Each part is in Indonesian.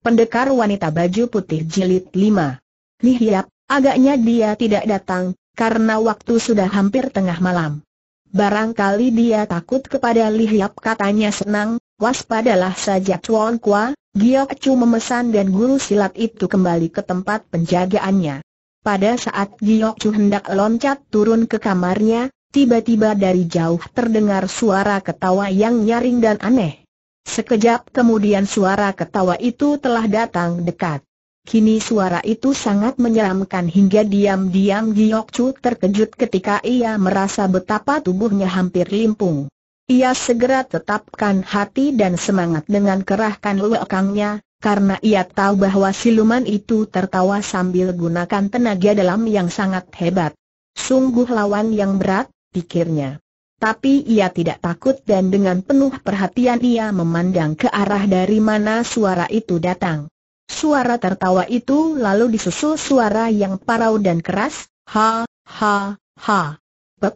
pendekar wanita baju putih jilid 5. Lihiap, agaknya dia tidak datang, karena waktu sudah hampir tengah malam. Barangkali dia takut kepada Lihiap katanya senang, waspadalah saja Chuan Kua, Gio Chu memesan dan guru silat itu kembali ke tempat penjagaannya. Pada saat Gio Chu hendak loncat turun ke kamarnya, tiba-tiba dari jauh terdengar suara ketawa yang nyaring dan aneh. Sekejap kemudian suara ketawa itu telah datang dekat. Kini suara itu sangat menyeramkan hingga diam-diam Giok Chu terkejut ketika ia merasa betapa tubuhnya hampir limpung. Ia segera tetapkan hati dan semangat dengan kerahkan lewakangnya, karena ia tahu bahwa siluman itu tertawa sambil gunakan tenaga dalam yang sangat hebat. Sungguh lawan yang berat, pikirnya. Tapi ia tidak takut dan dengan penuh perhatian ia memandang ke arah dari mana suara itu datang. Suara tertawa itu lalu disusul suara yang parau dan keras, ha, ha, ha. Pep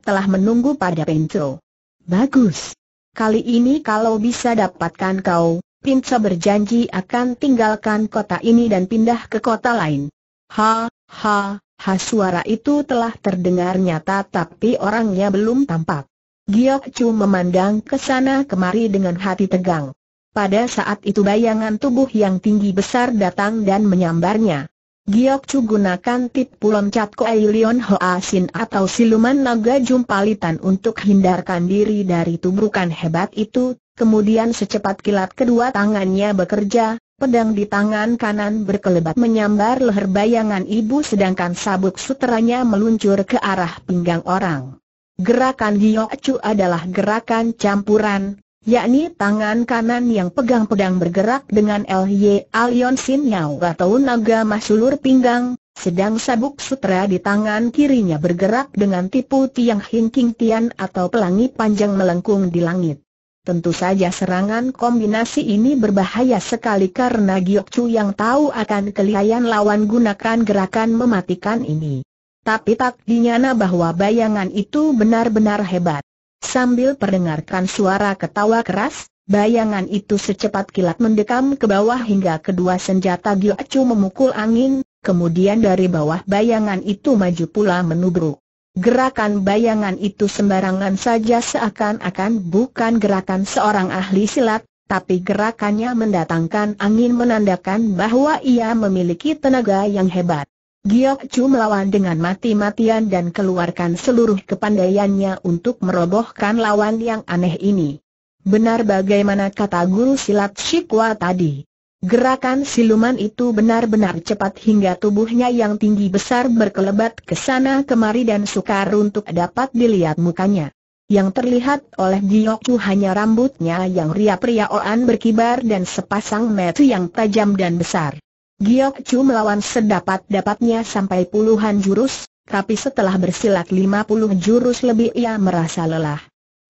telah menunggu pada Pinco. Bagus. Kali ini kalau bisa dapatkan kau, Pinco berjanji akan tinggalkan kota ini dan pindah ke kota lain. Ha, ha, Has suara itu telah terdengar nyata tapi orangnya belum tampak. Giok Chu memandang ke sana kemari dengan hati tegang. Pada saat itu bayangan tubuh yang tinggi besar datang dan menyambarnya. Giok Chu gunakan tipu loncat Koei Lion Hoa Sin atau siluman naga jumpalitan untuk hindarkan diri dari tubrukan hebat itu, kemudian secepat kilat kedua tangannya bekerja, Pedang di tangan kanan berkelebat menyambar leher bayangan ibu sedangkan sabuk suteranya meluncur ke arah pinggang orang. Gerakan Gio Chu adalah gerakan campuran, yakni tangan kanan yang pegang pedang bergerak dengan LY Alion Sin Yau atau naga masulur pinggang, sedang sabuk sutra di tangan kirinya bergerak dengan tipu tiang Hinking Tian atau pelangi panjang melengkung di langit. Tentu saja serangan kombinasi ini berbahaya sekali karena Giok Chu yang tahu akan kelihayan lawan gunakan gerakan mematikan ini. Tapi tak dinyana bahwa bayangan itu benar-benar hebat. Sambil perdengarkan suara ketawa keras, bayangan itu secepat kilat mendekam ke bawah hingga kedua senjata Giok Chu memukul angin, kemudian dari bawah bayangan itu maju pula menubruk. Gerakan bayangan itu sembarangan saja seakan-akan bukan gerakan seorang ahli silat, tapi gerakannya mendatangkan angin menandakan bahwa ia memiliki tenaga yang hebat. Giok Chu melawan dengan mati-matian dan keluarkan seluruh kepandaiannya untuk merobohkan lawan yang aneh ini. Benar bagaimana kata guru silat Shikwa tadi. Gerakan siluman itu benar-benar cepat hingga tubuhnya yang tinggi besar berkelebat ke sana kemari dan sukar untuk dapat dilihat mukanya. Yang terlihat oleh Giokju hanya rambutnya yang ria oan berkibar dan sepasang metu yang tajam dan besar. Giokju melawan sedapat-dapatnya sampai puluhan jurus, tapi setelah bersilat lima puluh jurus lebih ia merasa lelah.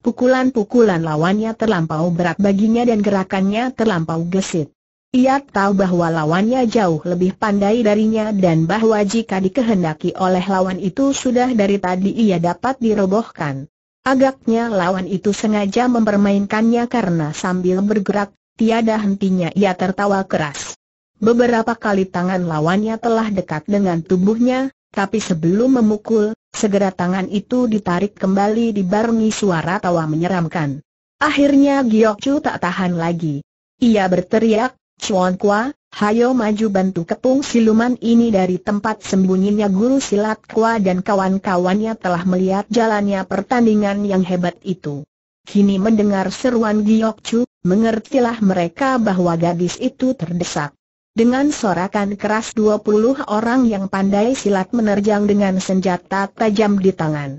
Pukulan-pukulan lawannya terlampau berat baginya dan gerakannya terlampau gesit. Ia tahu bahwa lawannya jauh lebih pandai darinya dan bahwa jika dikehendaki oleh lawan itu sudah dari tadi ia dapat dirobohkan. Agaknya lawan itu sengaja mempermainkannya karena sambil bergerak, tiada hentinya ia tertawa keras. Beberapa kali tangan lawannya telah dekat dengan tubuhnya, tapi sebelum memukul, segera tangan itu ditarik kembali dibarengi suara tawa menyeramkan. Akhirnya Giok tak tahan lagi. Ia berteriak, Chuan Kwa, hayo maju bantu kepung siluman ini dari tempat sembunyinya guru silat Kua dan kawan-kawannya telah melihat jalannya pertandingan yang hebat itu. Kini mendengar seruan Giyok Chu, mengertilah mereka bahwa gadis itu terdesak. Dengan sorakan keras 20 orang yang pandai silat menerjang dengan senjata tajam di tangan.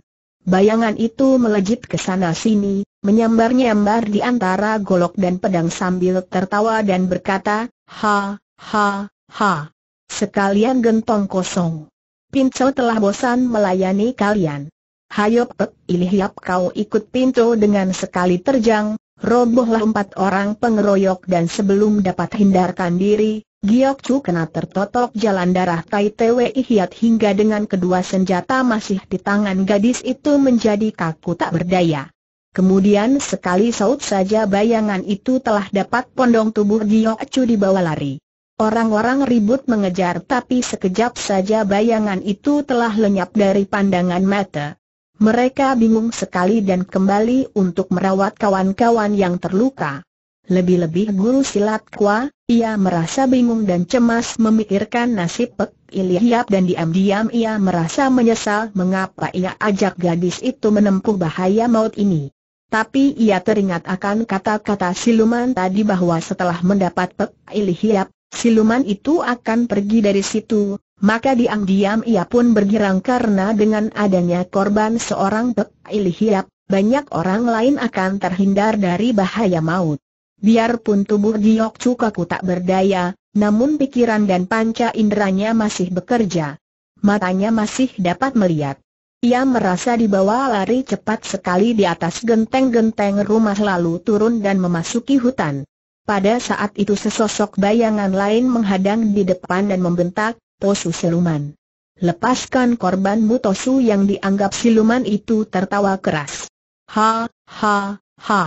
Bayangan itu melejit ke sana sini, menyambar-nyambar di antara golok dan pedang sambil tertawa dan berkata, ha, ha, ha. Sekalian gentong kosong. Pinco telah bosan melayani kalian. Hayo pek, ilihiap kau ikut Pinto dengan sekali terjang, robohlah empat orang pengeroyok dan sebelum dapat hindarkan diri, Giok Chu kena tertotok jalan darah Tai Tewe Ihiat hingga dengan kedua senjata masih di tangan gadis itu menjadi kaku tak berdaya. Kemudian sekali saut saja bayangan itu telah dapat pondong tubuh Gio Acu dibawa lari. Orang-orang ribut mengejar tapi sekejap saja bayangan itu telah lenyap dari pandangan mata. Mereka bingung sekali dan kembali untuk merawat kawan-kawan yang terluka. Lebih-lebih guru silat kua, ia merasa bingung dan cemas memikirkan nasib Pek ilihiap dan diam-diam ia merasa menyesal mengapa ia ajak gadis itu menempuh bahaya maut ini. Tapi ia teringat akan kata-kata siluman tadi bahwa setelah mendapat peil hiap, siluman itu akan pergi dari situ, maka diam-diam ia pun bergirang karena dengan adanya korban seorang peil hiap, banyak orang lain akan terhindar dari bahaya maut. Biarpun tubuh Giok Cukaku tak berdaya, namun pikiran dan panca inderanya masih bekerja. Matanya masih dapat melihat. Ia merasa dibawa lari cepat sekali di atas genteng-genteng rumah lalu turun dan memasuki hutan. Pada saat itu sesosok bayangan lain menghadang di depan dan membentak, Tosu oh, Siluman. Lepaskan korbanmu Tosu yang dianggap siluman itu tertawa keras. Ha, ha, ha.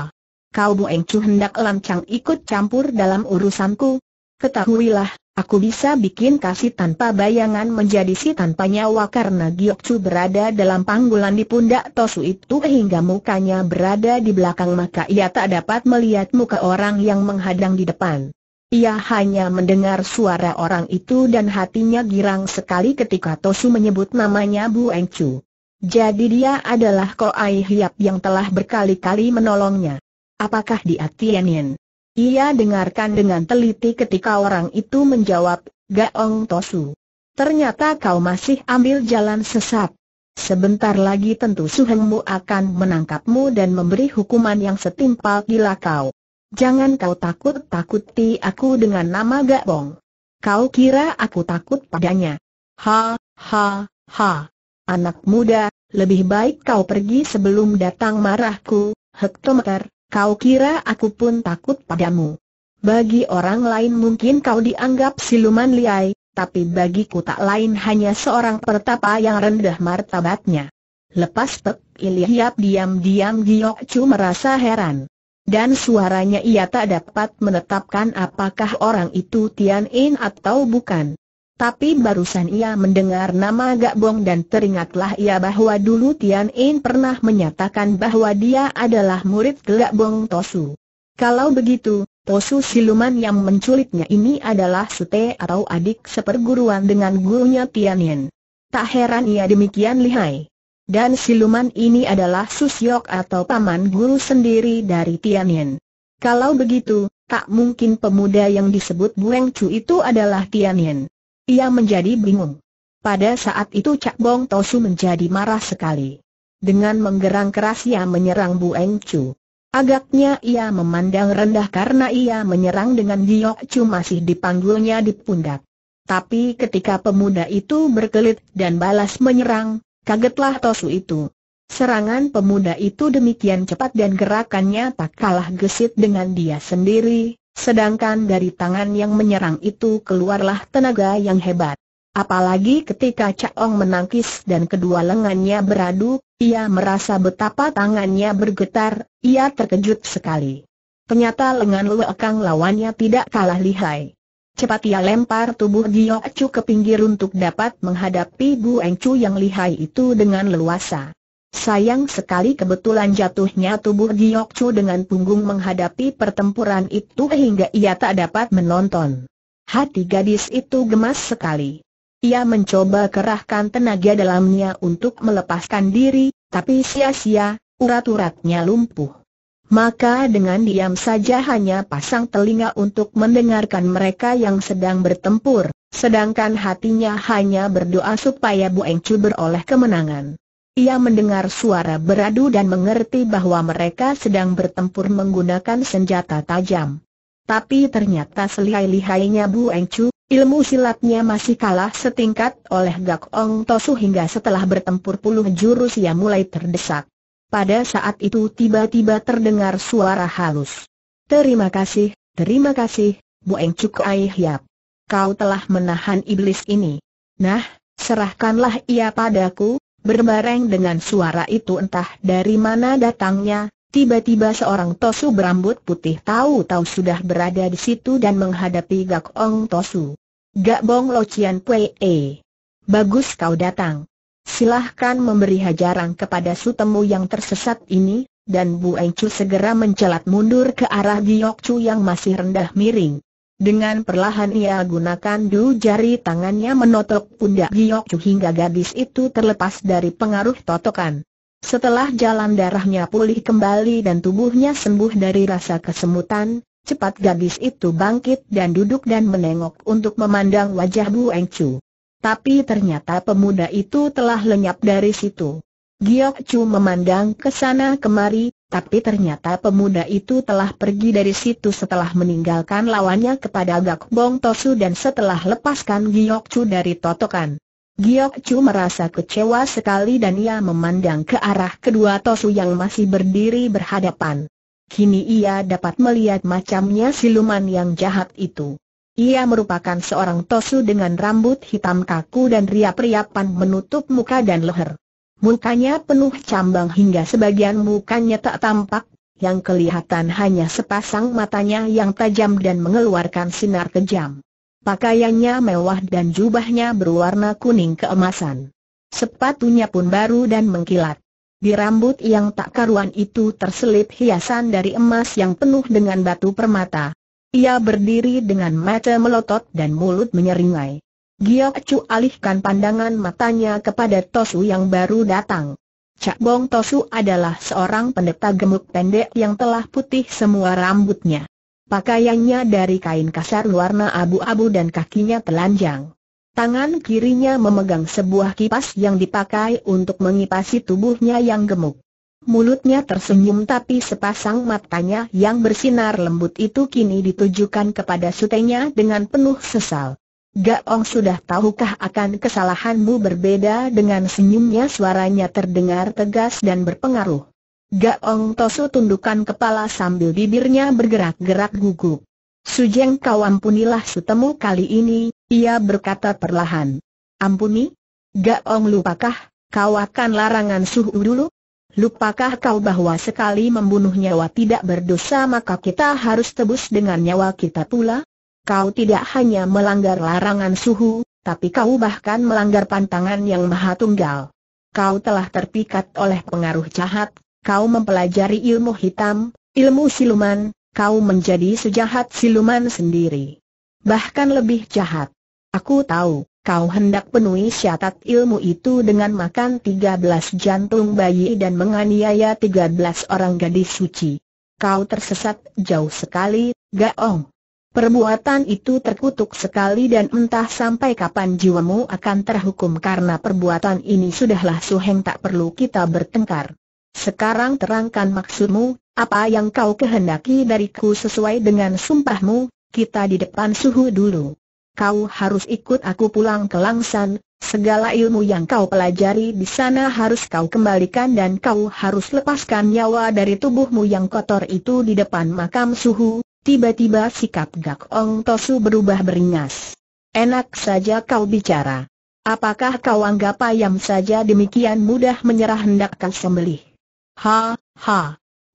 Kau Engcu hendak lancang ikut campur dalam urusanku. Ketahuilah, Aku bisa bikin kasih tanpa bayangan menjadi si tanpa nyawa karena Giokcu berada dalam panggulan di pundak Tosu itu hingga mukanya berada di belakang maka ia tak dapat melihat muka orang yang menghadang di depan. Ia hanya mendengar suara orang itu dan hatinya girang sekali ketika Tosu menyebut namanya Bu Engcu. Jadi dia adalah Koai Hiap yang telah berkali-kali menolongnya. Apakah dia Tianin? Ia dengarkan dengan teliti ketika orang itu menjawab, Gaong Tosu. Ternyata kau masih ambil jalan sesat. Sebentar lagi tentu suhengmu akan menangkapmu dan memberi hukuman yang setimpal gila kau. Jangan kau takut-takuti aku dengan nama Gaong. Kau kira aku takut padanya? Ha, ha, ha. Anak muda, lebih baik kau pergi sebelum datang marahku, hektometer. Kau kira aku pun takut padamu. Bagi orang lain mungkin kau dianggap siluman liai, tapi bagiku tak lain hanya seorang pertapa yang rendah martabatnya. Lepas pek, Iliap diam-diam Giok Chu merasa heran. Dan suaranya ia tak dapat menetapkan apakah orang itu Tian In atau bukan. Tapi barusan ia mendengar nama Gak Bong dan teringatlah ia bahwa dulu Tian In pernah menyatakan bahwa dia adalah murid Gak Bong Tosu. Kalau begitu, Tosu siluman yang menculiknya ini adalah sute atau adik seperguruan dengan gurunya Tian In. Tak heran ia demikian lihai. Dan siluman ini adalah susyok atau paman guru sendiri dari Tian Yin. Kalau begitu, tak mungkin pemuda yang disebut Bueng Chu itu adalah Tian Yin. Ia menjadi bingung. Pada saat itu Cak Bong Tosu menjadi marah sekali. Dengan menggerang keras ia menyerang Bu Eng Chu. Agaknya ia memandang rendah karena ia menyerang dengan Giok Chu masih dipanggulnya di pundak. Tapi ketika pemuda itu berkelit dan balas menyerang, kagetlah Tosu itu. Serangan pemuda itu demikian cepat dan gerakannya tak kalah gesit dengan dia sendiri, Sedangkan dari tangan yang menyerang itu keluarlah tenaga yang hebat. Apalagi ketika Caong menangkis dan kedua lengannya beradu, ia merasa betapa tangannya bergetar, ia terkejut sekali. Ternyata lengan Luekang lawannya tidak kalah lihai. Cepat ia lempar tubuh Gio Chu ke pinggir untuk dapat menghadapi Bu Eng Chu yang lihai itu dengan leluasa. Sayang sekali kebetulan jatuhnya tubuh Giok Chu dengan punggung menghadapi pertempuran itu hingga ia tak dapat menonton. Hati gadis itu gemas sekali. Ia mencoba kerahkan tenaga dalamnya untuk melepaskan diri, tapi sia-sia, urat-uratnya lumpuh. Maka dengan diam saja hanya pasang telinga untuk mendengarkan mereka yang sedang bertempur, sedangkan hatinya hanya berdoa supaya Bu Engcu beroleh kemenangan. Ia mendengar suara beradu dan mengerti bahwa mereka sedang bertempur menggunakan senjata tajam. Tapi ternyata selihai-lihainya Bu Eng ilmu silatnya masih kalah setingkat oleh Gak Ong Tosu hingga setelah bertempur puluh jurus ia mulai terdesak. Pada saat itu tiba-tiba terdengar suara halus. Terima kasih, terima kasih, Bu Eng Chu Kau telah menahan iblis ini. Nah, serahkanlah ia padaku, Berbareng dengan suara itu entah dari mana datangnya, tiba-tiba seorang Tosu berambut putih tahu-tahu sudah berada di situ dan menghadapi Gak Ong Tosu. Gak Bong Lo Cian Pue. Bagus kau datang. Silahkan memberi hajaran kepada sutemu yang tersesat ini, dan Bu Eng Chu segera mencelat mundur ke arah Giyok Chu yang masih rendah miring. Dengan perlahan ia gunakan du jari tangannya menotok pundak Giok Chu hingga gadis itu terlepas dari pengaruh totokan. Setelah jalan darahnya pulih kembali dan tubuhnya sembuh dari rasa kesemutan, cepat gadis itu bangkit dan duduk dan menengok untuk memandang wajah Bu Eng Chu. Tapi ternyata pemuda itu telah lenyap dari situ. Giok Chu memandang ke sana kemari, tapi ternyata pemuda itu telah pergi dari situ setelah meninggalkan lawannya kepada Gak Bong Tosu dan setelah lepaskan Giok Chu dari totokan. Giok Chu merasa kecewa sekali dan ia memandang ke arah kedua Tosu yang masih berdiri berhadapan. Kini ia dapat melihat macamnya siluman yang jahat itu. Ia merupakan seorang Tosu dengan rambut hitam kaku dan riap-riapan menutup muka dan leher. Mukanya penuh cambang hingga sebagian mukanya tak tampak, yang kelihatan hanya sepasang matanya yang tajam dan mengeluarkan sinar kejam. Pakaiannya mewah dan jubahnya berwarna kuning keemasan. Sepatunya pun baru dan mengkilat. Di rambut yang tak karuan itu terselip hiasan dari emas yang penuh dengan batu permata. Ia berdiri dengan mata melotot dan mulut menyeringai. Giok Chu alihkan pandangan matanya kepada Tosu yang baru datang. Cak Bong Tosu adalah seorang pendeta gemuk pendek yang telah putih semua rambutnya. Pakaiannya dari kain kasar warna abu-abu dan kakinya telanjang. Tangan kirinya memegang sebuah kipas yang dipakai untuk mengipasi tubuhnya yang gemuk. Mulutnya tersenyum tapi sepasang matanya yang bersinar lembut itu kini ditujukan kepada sutenya dengan penuh sesal. Gaong sudah tahukah akan kesalahanmu berbeda dengan senyumnya suaranya terdengar tegas dan berpengaruh. Gaong Tosu tundukkan kepala sambil bibirnya bergerak-gerak gugup. Sujeng kau ampunilah sutemu kali ini, ia berkata perlahan. Ampuni? Gaong lupakah, kau akan larangan suhu dulu? Lupakah kau bahwa sekali membunuh nyawa tidak berdosa maka kita harus tebus dengan nyawa kita pula? Kau tidak hanya melanggar larangan suhu, tapi kau bahkan melanggar pantangan yang maha tunggal. Kau telah terpikat oleh pengaruh jahat, kau mempelajari ilmu hitam, ilmu siluman, kau menjadi sejahat siluman sendiri. Bahkan lebih jahat. Aku tahu, kau hendak penuhi syarat ilmu itu dengan makan 13 jantung bayi dan menganiaya 13 orang gadis suci. Kau tersesat jauh sekali, Gaong. Perbuatan itu terkutuk sekali dan entah sampai kapan jiwamu akan terhukum karena perbuatan ini sudahlah suheng tak perlu kita bertengkar. Sekarang terangkan maksudmu, apa yang kau kehendaki dariku sesuai dengan sumpahmu, kita di depan suhu dulu. Kau harus ikut aku pulang ke Langsan, segala ilmu yang kau pelajari di sana harus kau kembalikan dan kau harus lepaskan nyawa dari tubuhmu yang kotor itu di depan makam suhu, Tiba-tiba sikap Gak Ong Tosu berubah beringas. Enak saja kau bicara. Apakah kau anggap ayam saja demikian mudah menyerah hendak kau sembelih? Ha, ha.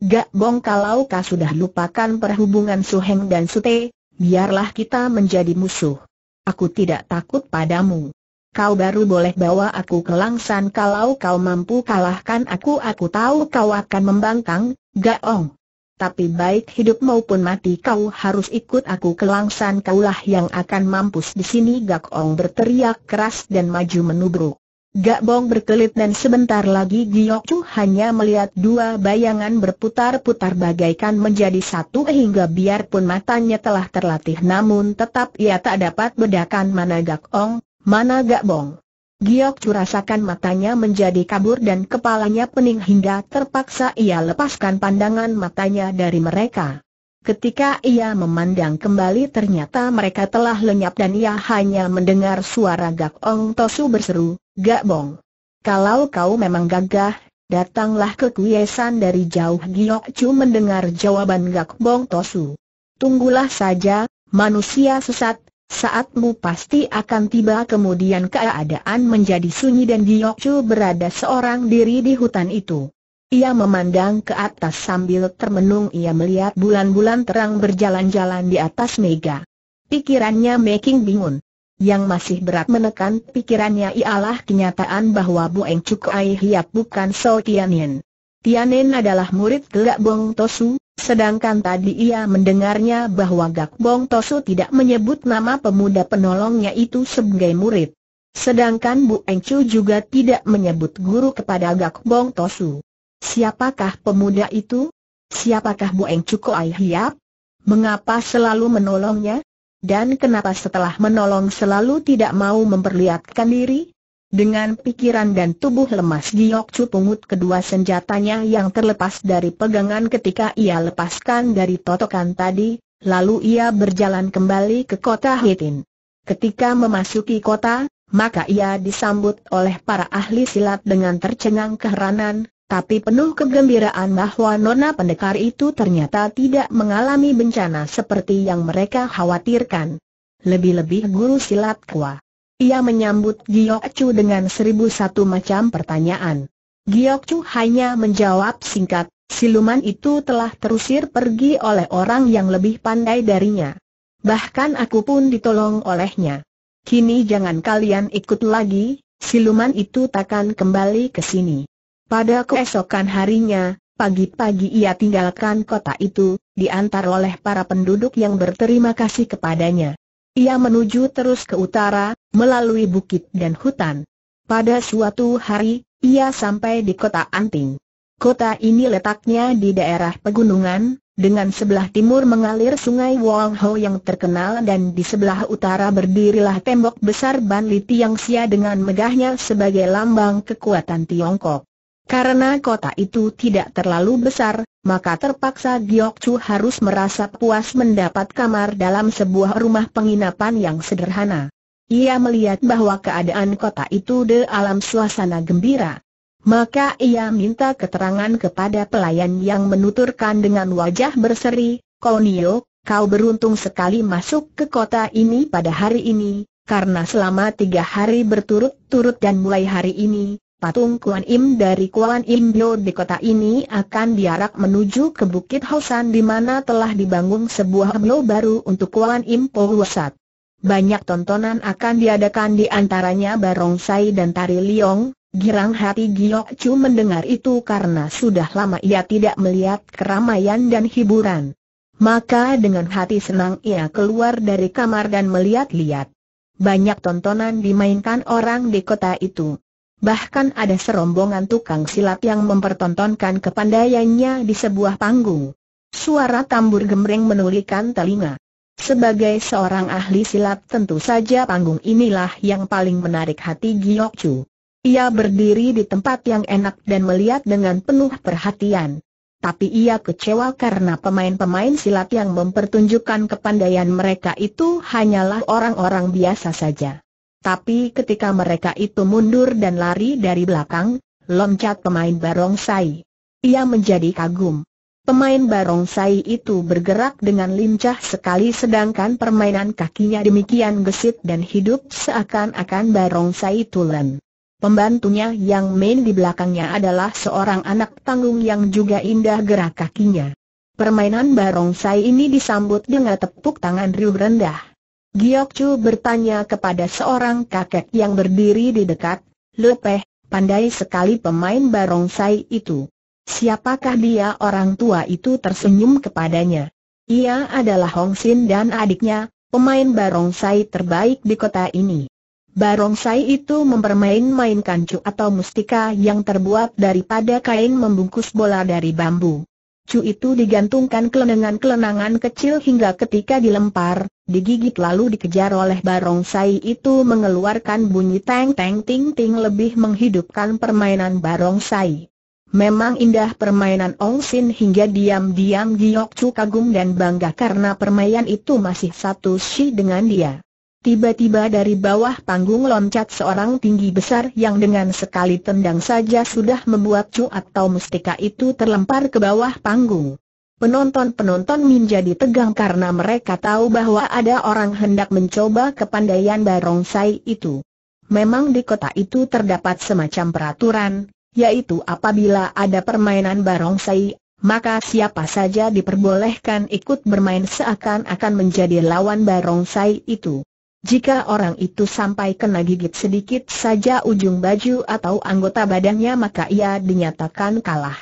Gak Bong kalau kau sudah lupakan perhubungan Suheng dan Sute, biarlah kita menjadi musuh. Aku tidak takut padamu. Kau baru boleh bawa aku ke Langsan kalau kau mampu kalahkan aku. Aku tahu kau akan membangkang, Gak Ong tapi baik hidup maupun mati kau harus ikut aku ke Langsan kaulah yang akan mampus di sini Gak Ong berteriak keras dan maju menubruk. Gak Bong berkelit dan sebentar lagi Giok Chu hanya melihat dua bayangan berputar-putar bagaikan menjadi satu hingga biarpun matanya telah terlatih namun tetap ia tak dapat bedakan mana Gak Ong, mana Gak Bong. Giok Chu rasakan matanya menjadi kabur dan kepalanya pening hingga terpaksa ia lepaskan pandangan matanya dari mereka. Ketika ia memandang kembali ternyata mereka telah lenyap dan ia hanya mendengar suara Gak Ong Tosu berseru, Gak Bong. Kalau kau memang gagah, datanglah ke kuyesan dari jauh Giok Chu mendengar jawaban Gak Bong Tosu. Tunggulah saja, manusia sesat, Saatmu pasti akan tiba kemudian keadaan menjadi sunyi dan Giokju berada seorang diri di hutan itu. Ia memandang ke atas sambil termenung ia melihat bulan-bulan terang berjalan-jalan di atas mega. Pikirannya making bingung. Yang masih berat menekan pikirannya ialah kenyataan bahwa Bu Bueng Cukai Hiap bukan So Tianin. Tianen adalah murid Gak Bong Tosu, sedangkan tadi ia mendengarnya bahwa Gak Bong Tosu tidak menyebut nama pemuda penolongnya itu sebagai murid. Sedangkan Bu Engcu juga tidak menyebut guru kepada Gak Bong Tosu. Siapakah pemuda itu? Siapakah Bu Engcu Koai Hiap? Mengapa selalu menolongnya? Dan kenapa setelah menolong selalu tidak mau memperlihatkan diri? Dengan pikiran dan tubuh lemas Giok Chu pungut kedua senjatanya yang terlepas dari pegangan ketika ia lepaskan dari totokan tadi, lalu ia berjalan kembali ke kota Hitin. Ketika memasuki kota, maka ia disambut oleh para ahli silat dengan tercengang keheranan, tapi penuh kegembiraan bahwa nona pendekar itu ternyata tidak mengalami bencana seperti yang mereka khawatirkan. Lebih-lebih guru silat kuah. Ia menyambut Giok Chu dengan seribu satu macam pertanyaan. Giok Chu hanya menjawab singkat, siluman itu telah terusir pergi oleh orang yang lebih pandai darinya. Bahkan aku pun ditolong olehnya. Kini jangan kalian ikut lagi, siluman itu takkan kembali ke sini. Pada keesokan harinya, pagi-pagi ia tinggalkan kota itu, diantar oleh para penduduk yang berterima kasih kepadanya. Ia menuju terus ke utara, melalui bukit dan hutan. Pada suatu hari, ia sampai di kota Anting. Kota ini letaknya di daerah pegunungan, dengan sebelah timur mengalir sungai Wong Ho yang terkenal dan di sebelah utara berdirilah tembok besar Ban Li Tiang Xia dengan megahnya sebagai lambang kekuatan Tiongkok. Karena kota itu tidak terlalu besar, maka terpaksa Giok Chu harus merasa puas mendapat kamar dalam sebuah rumah penginapan yang sederhana. Ia melihat bahwa keadaan kota itu di alam suasana gembira. Maka ia minta keterangan kepada pelayan yang menuturkan dengan wajah berseri, Konio, kau beruntung sekali masuk ke kota ini pada hari ini, karena selama tiga hari berturut-turut dan mulai hari ini, Patung Kuan Im dari Kuan Im Bio di kota ini akan diarak menuju ke Bukit Hausan di mana telah dibangun sebuah bio baru untuk Kuan Im Po Wasat. Banyak tontonan akan diadakan di antaranya barongsai dan tari liong, Girang hati Giok Chu mendengar itu karena sudah lama ia tidak melihat keramaian dan hiburan. Maka dengan hati senang ia keluar dari kamar dan melihat-lihat. Banyak tontonan dimainkan orang di kota itu. Bahkan ada serombongan tukang silat yang mempertontonkan kepandaiannya di sebuah panggung. Suara tambur gemreng menulikan telinga. Sebagai seorang ahli silat tentu saja panggung inilah yang paling menarik hati Giyok Chu. Ia berdiri di tempat yang enak dan melihat dengan penuh perhatian. Tapi ia kecewa karena pemain-pemain silat yang mempertunjukkan kepandaian mereka itu hanyalah orang-orang biasa saja. Tapi ketika mereka itu mundur dan lari dari belakang, loncat pemain barongsai. Ia menjadi kagum. Pemain barongsai itu bergerak dengan lincah sekali sedangkan permainan kakinya demikian gesit dan hidup seakan-akan barongsai tulen. Pembantunya yang main di belakangnya adalah seorang anak tanggung yang juga indah gerak kakinya. Permainan barongsai ini disambut dengan tepuk tangan riuh rendah. Giok Chu bertanya kepada seorang kakek yang berdiri di dekat, Lepeh, pandai sekali pemain barongsai itu. Siapakah dia orang tua itu tersenyum kepadanya? Ia adalah Hong Sin dan adiknya, pemain barongsai terbaik di kota ini. Barongsai itu mempermain-mainkan cu atau mustika yang terbuat daripada kain membungkus bola dari bambu cu itu digantungkan kelenangan-kelenangan kecil hingga ketika dilempar, digigit lalu dikejar oleh barongsai itu mengeluarkan bunyi teng-teng ting-ting lebih menghidupkan permainan barongsai. Memang indah permainan Ong Sin hingga diam-diam Giyok Chu kagum dan bangga karena permainan itu masih satu si dengan dia. Tiba-tiba dari bawah panggung loncat seorang tinggi besar yang dengan sekali tendang saja sudah membuat cu atau mustika itu terlempar ke bawah panggung. Penonton-penonton menjadi tegang karena mereka tahu bahwa ada orang hendak mencoba kepandaian barongsai itu. Memang di kota itu terdapat semacam peraturan, yaitu apabila ada permainan barongsai, maka siapa saja diperbolehkan ikut bermain seakan-akan menjadi lawan barongsai itu. Jika orang itu sampai kena gigit sedikit saja ujung baju atau anggota badannya maka ia dinyatakan kalah.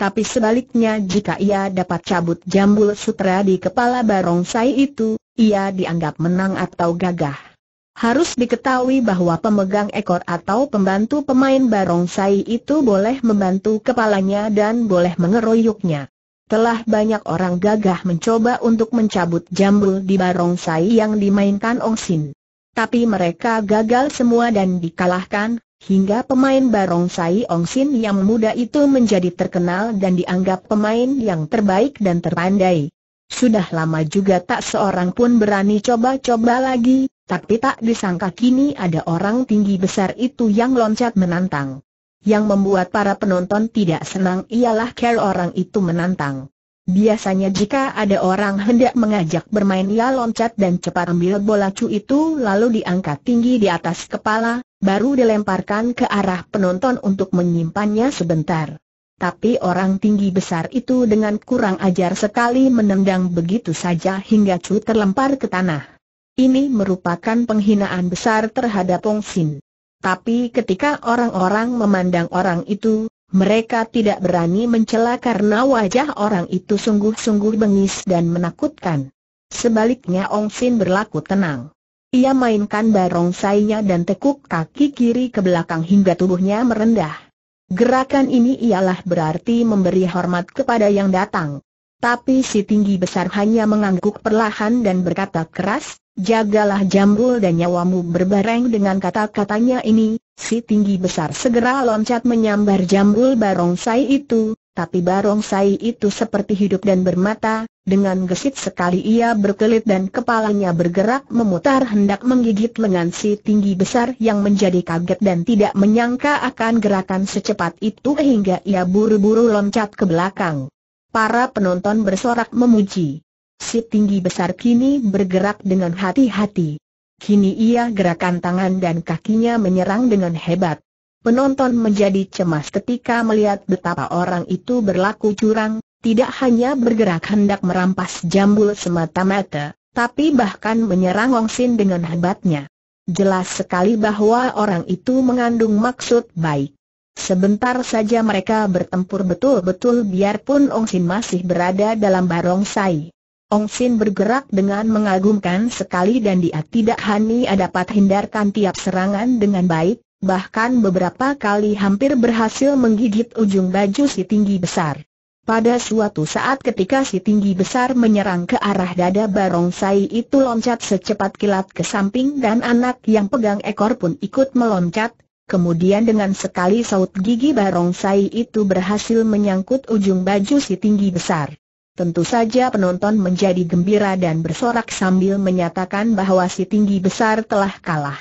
Tapi sebaliknya jika ia dapat cabut jambul sutra di kepala barongsai itu, ia dianggap menang atau gagah. Harus diketahui bahwa pemegang ekor atau pembantu pemain barongsai itu boleh membantu kepalanya dan boleh mengeroyoknya. Telah banyak orang gagah mencoba untuk mencabut jambul di barongsai yang dimainkan Ong Sin. Tapi mereka gagal semua dan dikalahkan, hingga pemain barongsai Ong Sin yang muda itu menjadi terkenal dan dianggap pemain yang terbaik dan terpandai. Sudah lama juga tak seorang pun berani coba-coba lagi, tapi tak disangka kini ada orang tinggi besar itu yang loncat menantang. Yang membuat para penonton tidak senang ialah care orang itu menantang. Biasanya jika ada orang hendak mengajak bermain ia loncat dan cepat ambil bola cu itu lalu diangkat tinggi di atas kepala, baru dilemparkan ke arah penonton untuk menyimpannya sebentar. Tapi orang tinggi besar itu dengan kurang ajar sekali menendang begitu saja hingga cu terlempar ke tanah. Ini merupakan penghinaan besar terhadap Wong Sin. Tapi ketika orang-orang memandang orang itu, mereka tidak berani mencela karena wajah orang itu sungguh-sungguh bengis dan menakutkan. Sebaliknya Ong Sin berlaku tenang. Ia mainkan barong barongsainya dan tekuk kaki kiri ke belakang hingga tubuhnya merendah. Gerakan ini ialah berarti memberi hormat kepada yang datang. Tapi si tinggi besar hanya mengangguk perlahan dan berkata keras, jagalah jambul dan nyawamu berbareng dengan kata-katanya ini. Si tinggi besar segera loncat menyambar jambul barongsai itu, tapi barongsai itu seperti hidup dan bermata, dengan gesit sekali ia berkelit dan kepalanya bergerak memutar hendak menggigit lengan si tinggi besar yang menjadi kaget dan tidak menyangka akan gerakan secepat itu hingga ia buru-buru loncat ke belakang. Para penonton bersorak memuji. Si tinggi besar kini bergerak dengan hati-hati. Kini ia gerakan tangan dan kakinya menyerang dengan hebat. Penonton menjadi cemas ketika melihat betapa orang itu berlaku curang, tidak hanya bergerak hendak merampas jambul semata-mata, tapi bahkan menyerang Wong Sin dengan hebatnya. Jelas sekali bahwa orang itu mengandung maksud baik. Sebentar saja mereka bertempur betul-betul biarpun Ong Sin masih berada dalam barongsai. Ong Sin bergerak dengan mengagumkan sekali dan dia tidak hani dapat hindarkan tiap serangan dengan baik, bahkan beberapa kali hampir berhasil menggigit ujung baju si tinggi besar. Pada suatu saat ketika si tinggi besar menyerang ke arah dada barongsai itu loncat secepat kilat ke samping dan anak yang pegang ekor pun ikut meloncat, Kemudian dengan sekali saut gigi barongsai itu berhasil menyangkut ujung baju si tinggi besar. Tentu saja penonton menjadi gembira dan bersorak sambil menyatakan bahwa si tinggi besar telah kalah.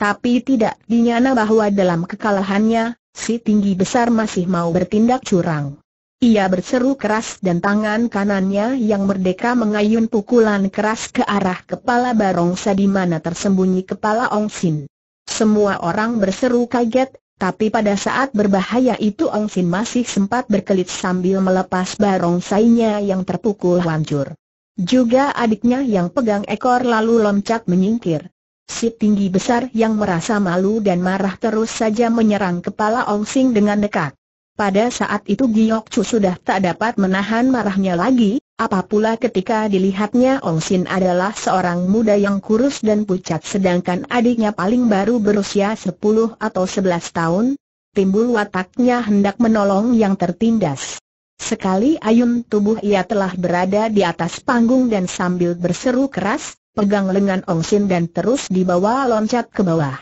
Tapi tidak dinyana bahwa dalam kekalahannya, si tinggi besar masih mau bertindak curang. Ia berseru keras dan tangan kanannya yang merdeka mengayun pukulan keras ke arah kepala barongsai di mana tersembunyi kepala Ong Sin. Semua orang berseru kaget, tapi pada saat berbahaya itu Ong Sin masih sempat berkelit sambil melepas barongsainya yang terpukul hancur. Juga adiknya yang pegang ekor lalu loncat menyingkir. Si tinggi besar yang merasa malu dan marah terus saja menyerang kepala Ong Sin dengan dekat. Pada saat itu Giok Chu sudah tak dapat menahan marahnya lagi, apa pula ketika dilihatnya Ong Sin adalah seorang muda yang kurus dan pucat sedangkan adiknya paling baru berusia 10 atau 11 tahun, timbul wataknya hendak menolong yang tertindas. Sekali ayun tubuh ia telah berada di atas panggung dan sambil berseru keras, pegang lengan Ong Sin dan terus dibawa loncat ke bawah.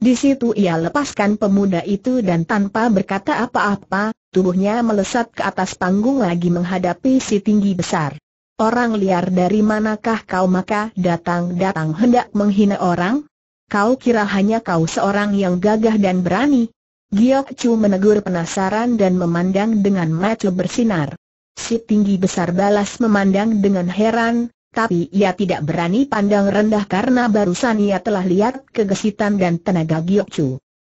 Di situ ia lepaskan pemuda itu dan tanpa berkata apa-apa, tubuhnya melesat ke atas panggung lagi menghadapi si tinggi besar. Orang liar dari manakah kau maka datang-datang hendak menghina orang? Kau kira hanya kau seorang yang gagah dan berani? Giok Chu menegur penasaran dan memandang dengan mata bersinar. Si tinggi besar balas memandang dengan heran, tapi ia tidak berani pandang rendah karena barusan ia telah lihat kegesitan dan tenaga Giok Chu.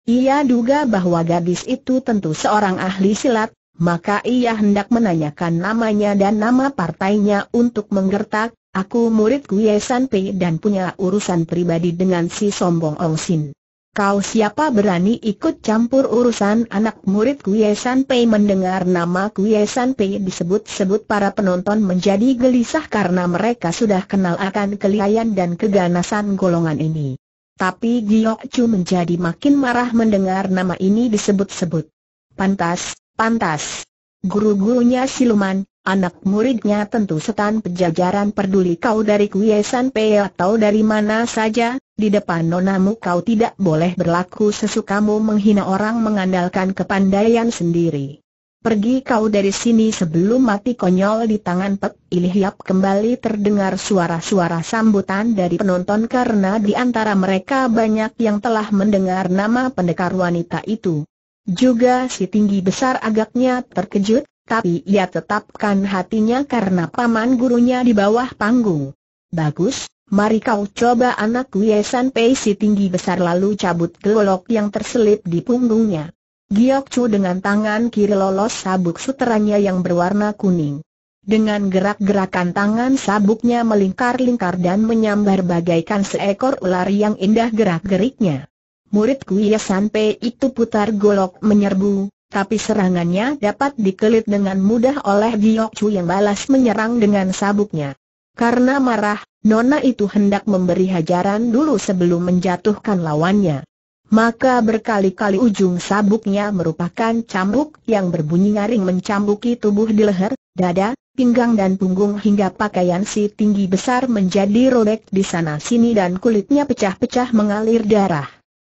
Ia duga bahwa gadis itu tentu seorang ahli silat, maka ia hendak menanyakan namanya dan nama partainya untuk menggertak, aku murid Kuye Pei dan punya urusan pribadi dengan si sombong Ong Sin. Kau siapa berani ikut campur urusan anak murid Kuye Pei mendengar nama Kuye Pei disebut-sebut para penonton menjadi gelisah karena mereka sudah kenal akan kelihayan dan keganasan golongan ini. Tapi Giok Chu menjadi makin marah mendengar nama ini disebut-sebut. Pantas, pantas. Guru-gurunya siluman, anak muridnya tentu setan pejajaran peduli kau dari Kuyesan pe atau dari mana saja, di depan nonamu kau tidak boleh berlaku sesukamu menghina orang mengandalkan kepandaian sendiri. Pergi kau dari sini sebelum mati konyol di tangan Pek Ilihiap kembali terdengar suara-suara sambutan dari penonton karena di antara mereka banyak yang telah mendengar nama pendekar wanita itu. Juga si tinggi besar agaknya terkejut, tapi ia tetapkan hatinya karena paman gurunya di bawah panggung. Bagus, mari kau coba anak Wiesan Pei si tinggi besar lalu cabut gelok yang terselip di punggungnya. Giok Chu dengan tangan kiri lolos sabuk suteranya yang berwarna kuning. Dengan gerak-gerakan tangan sabuknya melingkar-lingkar dan menyambar bagaikan seekor ular yang indah gerak-geriknya. Murid Kuya Sanpe itu putar golok menyerbu, tapi serangannya dapat dikelit dengan mudah oleh Giok Chu yang balas menyerang dengan sabuknya. Karena marah, Nona itu hendak memberi hajaran dulu sebelum menjatuhkan lawannya. Maka berkali-kali ujung sabuknya merupakan cambuk yang berbunyi nyaring mencambuki tubuh di leher, dada, pinggang dan punggung hingga pakaian si tinggi besar menjadi robek di sana-sini dan kulitnya pecah-pecah mengalir darah.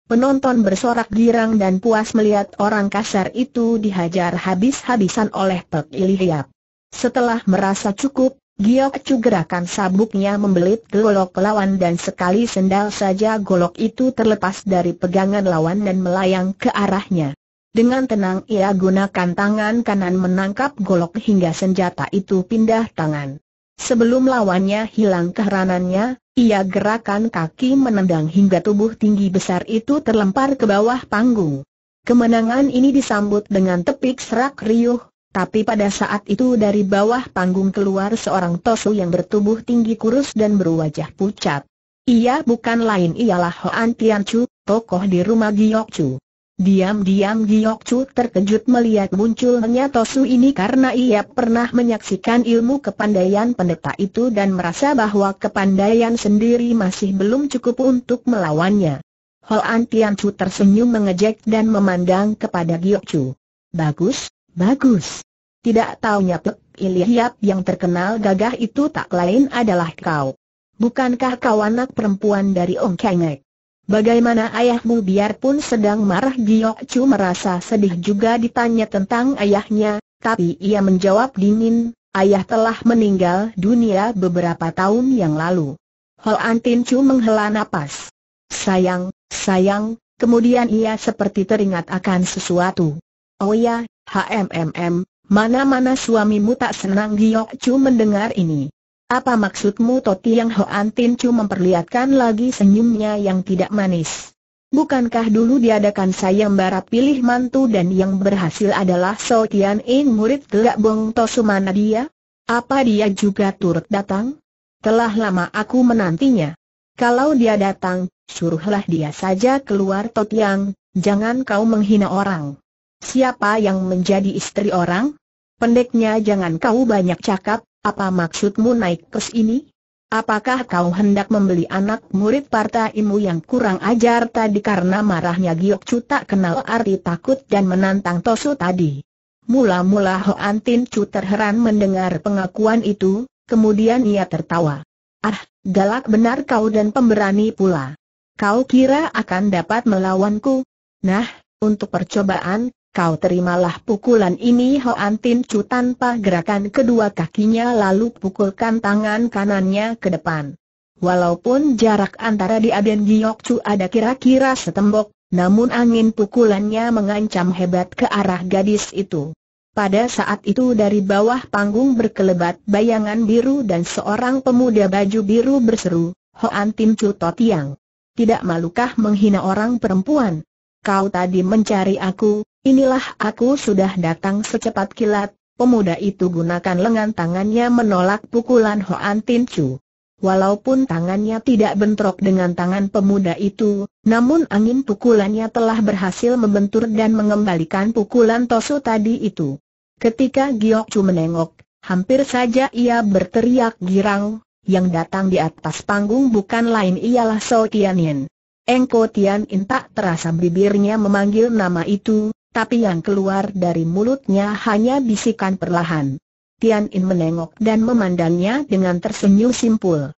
Penonton bersorak girang dan puas melihat orang kasar itu dihajar habis-habisan oleh Pek Ilihiap. Setelah merasa cukup, Giok Chu gerakan sabuknya membelit golok lawan dan sekali sendal saja golok itu terlepas dari pegangan lawan dan melayang ke arahnya. Dengan tenang ia gunakan tangan kanan menangkap golok hingga senjata itu pindah tangan. Sebelum lawannya hilang keheranannya, ia gerakan kaki menendang hingga tubuh tinggi besar itu terlempar ke bawah panggung. Kemenangan ini disambut dengan tepik serak riuh, tapi pada saat itu dari bawah panggung keluar seorang tosu yang bertubuh tinggi kurus dan berwajah pucat. Ia bukan lain ialah Hoan Chu, tokoh di rumah Chu. Diam-diam Chu terkejut melihat munculnya Tosu ini karena ia pernah menyaksikan ilmu kepandaian pendeta itu dan merasa bahwa kepandaian sendiri masih belum cukup untuk melawannya. Hoan Chu tersenyum mengejek dan memandang kepada Chu. Bagus, Bagus. Tidak taunya Pek Ilyap yang terkenal gagah itu tak lain adalah kau. Bukankah kau anak perempuan dari Ong Kengek? Bagaimana ayahmu biarpun sedang marah Giyok Chu merasa sedih juga ditanya tentang ayahnya, tapi ia menjawab dingin, ayah telah meninggal dunia beberapa tahun yang lalu. Hal antin Chu menghela napas. Sayang, sayang, kemudian ia seperti teringat akan sesuatu. Oh ya, HMMM, mana-mana suamimu tak senang Giok Chu mendengar ini. Apa maksudmu Toti yang Hoan Tin Chu memperlihatkan lagi senyumnya yang tidak manis? Bukankah dulu diadakan sayembara pilih mantu dan yang berhasil adalah So Tian In murid Tegak Bong mana dia? Apa dia juga turut datang? Telah lama aku menantinya. Kalau dia datang, suruhlah dia saja keluar Totiang, jangan kau menghina orang. Siapa yang menjadi istri orang? Pendeknya jangan kau banyak cakap, apa maksudmu naik kes ini? Apakah kau hendak membeli anak murid partaimu yang kurang ajar tadi karena marahnya Giok Chu tak kenal arti takut dan menantang Tosu tadi? Mula-mula Hoan Tin Chu terheran mendengar pengakuan itu, kemudian ia tertawa. Ah, galak benar kau dan pemberani pula. Kau kira akan dapat melawanku? Nah, untuk percobaan, Kau terimalah pukulan ini Hoan Tin Chu tanpa gerakan kedua kakinya lalu pukulkan tangan kanannya ke depan. Walaupun jarak antara dia dan Giok Chu ada kira-kira setembok, namun angin pukulannya mengancam hebat ke arah gadis itu. Pada saat itu dari bawah panggung berkelebat bayangan biru dan seorang pemuda baju biru berseru, Hoan Tin Chu Totiang. Tidak malukah menghina orang perempuan? Kau tadi mencari aku, Inilah aku sudah datang secepat kilat, pemuda itu gunakan lengan tangannya menolak pukulan Hoan Tin Chu. Walaupun tangannya tidak bentrok dengan tangan pemuda itu, namun angin pukulannya telah berhasil membentur dan mengembalikan pukulan Tosu tadi itu. Ketika Giok Chu menengok, hampir saja ia berteriak girang, yang datang di atas panggung bukan lain ialah So Tianin. Engko Tianin tak terasa bibirnya memanggil nama itu, tapi yang keluar dari mulutnya hanya bisikan perlahan. Tian In menengok dan memandangnya dengan tersenyum simpul.